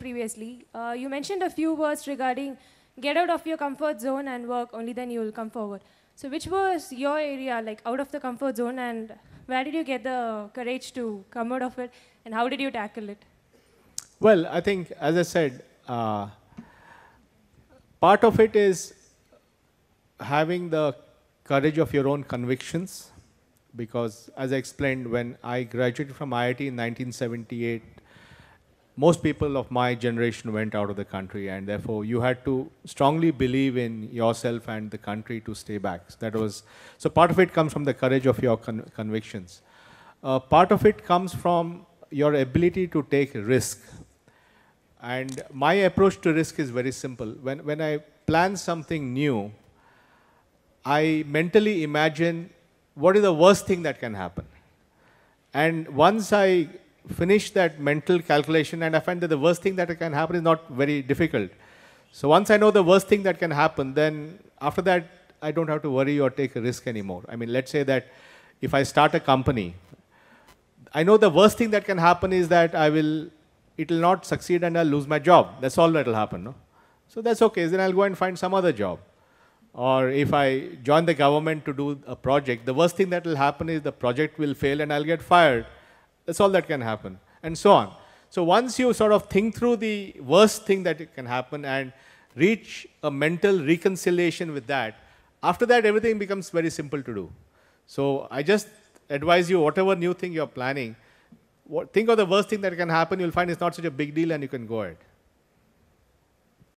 previously. Uh, you mentioned a few words regarding get out of your comfort zone and work, only then you will come forward. So which was your area, like out of the comfort zone, and where did you get the courage to come out of it, and how did you tackle it? Well, I think, as I said, uh, part of it is having the courage of your own convictions, because as I explained, when I graduated from IIT in 1978, most people of my generation went out of the country, and therefore you had to strongly believe in yourself and the country to stay back. That was so. Part of it comes from the courage of your con convictions. Uh, part of it comes from your ability to take risk. And my approach to risk is very simple. When when I plan something new, I mentally imagine what is the worst thing that can happen. And once I finish that mental calculation and I find that the worst thing that can happen is not very difficult. So once I know the worst thing that can happen, then after that, I don't have to worry or take a risk anymore. I mean, let's say that if I start a company, I know the worst thing that can happen is that I will, it will not succeed and I'll lose my job. That's all that will happen. No? So that's okay. Then I'll go and find some other job. Or if I join the government to do a project, the worst thing that will happen is the project will fail and I'll get fired. That's all that can happen, and so on. So once you sort of think through the worst thing that can happen and reach a mental reconciliation with that, after that everything becomes very simple to do. So I just advise you, whatever new thing you're planning, what, think of the worst thing that can happen. You'll find it's not such a big deal, and you can go ahead.